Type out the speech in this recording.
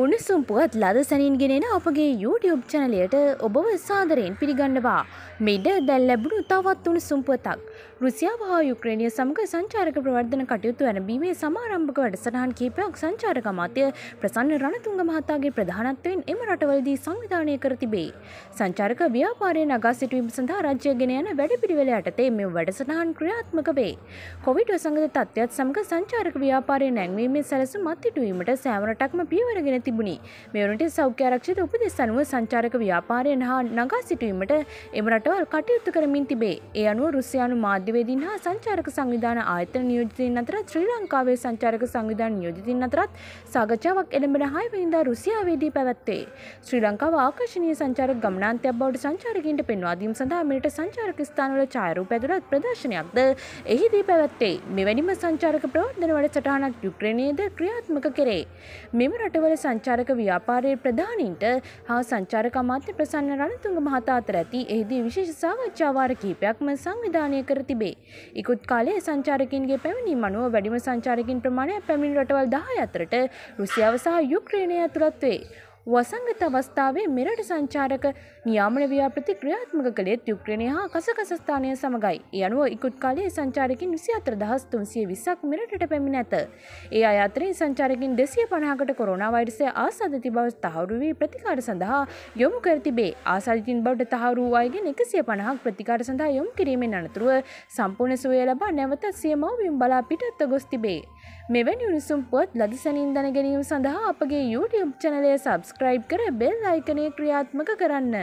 උණුසුම් පුවත් ලද සැනින් ගෙනෙන අපගේ YouTube චැනලයට ඔබව සාදරයෙන් පිළිගන්නවා. මෙඩ දැල් ලැබුණු තවත් උණුසුම් පුවතක්. රුසියාව හා යුක්‍රේනිය සමග සංචාරක ප්‍රවර්ධන කටයුතු ඇරඹීමේ සමාරම්භක වැඩසටහන් කිහිපයක් සංචාරක අමාත්‍ය ප්‍රසන්න රණතුංග මහතාගේ ප්‍රධානත්වයෙන් එම රටවලදී සංවිධානය කර තිබේ. සංචාරක ව්‍යාපාරය නගා සිටුවීම සඳහා රාජ්‍ය ගෙන යන වැඩපිළිවෙල යටතේ මෙම වැඩසටහන් ක්‍රියාත්මක වේ. කොවිඩ් වසංගත තත්ත්වයත් සමග සංචාරක ව්‍යාපාරය නැංවීමේ සැලසුම් අත්හිටුවීමට සෑම රටක්ම පියවර ගෙන තිබුණි. මෙවරට සෞඛ්‍යාරක්ෂිත උපදෙස් අනුව සංචාරක ව්‍යාපාරයෙන් හා නගා සිටුවීමට එම රටවල් කටයුතු කරමින් තිබේ. ඒ අනුව රුසියානු මාධ්‍යවේදීන් හා සංචාරක සංවිධාන ආයතන නියෝජිතින් අතර ශ්‍රී ලංකාවේ සංචාරක සංවිධාන නියෝජිතින් අතරත් සාකච්ඡාවක් එළඹෙන 6 වෙනිදා රුසියාවේදී පැවැත්වේ. ශ්‍රී ලංකාව ආකර්ශනීය සංචාරක ගමනාන්තයක් බවට සංචාරකීන්ට පෙන්වා දීම සඳහා මෙරට සංචාරක ස්ථානවල ඡායාරූප ඇතුළත් ප්‍රදර්ශනයක්ද එහිදී පැවැත්වේ. මෙවැනිම සංචාරක ප්‍රවර්ධන වැඩසටහනක් යුක්‍රේනයේද ක්‍රියාත්මක කෙරේ. මෙම රටවල සංචාරක ව්‍යාපාරයේ ප්‍රධානීන්ට හා සංචාරක අමාත්‍ය ප්‍රසන්න රණතුංග මහතා අතර ඇති එහිදී විශේෂ සාකච්ඡාවාර කිහිපයක්ම සංවිධානය කර තිබේ. ඉකුත් කාලයේ සංචාරකින්ගේ පැමිණීම අනුව වැඩිම සංචාරකින් ප්‍රමාණය පැමිණි රටවල් 10 අතරට රුසියාව සහ යුක්‍රේනය ඇතුළත් වේ. වසංගත අවස්ථාවේ මෙරට සංචාරක නියාමන ව්‍යාපෘති ක්‍රියාත්මක කළේත් යුක්්‍රණය හා කසකසස්ථානය සමඟයි. ඒ අනුව ඉකුත් කාලයේ සංචාරකින් විසි අතර දහස් තුන්සිය විසක් මෙරටට පැමිණ ඇත. ඒ අතරේ සංචාරකින් දෙසිය පනහකට කොරුණ වෛරසය ආසාධති බව තහවරු වී ප්‍රතිකාර සඳහා යොමු කරතිබේ ආසාධිතින් බවට තහවරු අයගෙන් එකසිය පනහක් ප්‍රතිකාර සඳහා යොමු කිරීමෙන් අනතුරුව සම්පූර්ණ සුවය ලබා නැවත සියමවවිම් බලා පිටත්ත ගොස් තිබේ. මෙවැනි උණුසුම් පුවත් ලදිසැනින් දැනගැනීම සඳහා අපගේ YouTube චනලය සබස් සබස්ක්‍රයිබ් කර බෙල් අයිකනය ක්‍රියාත්මක කරන්න.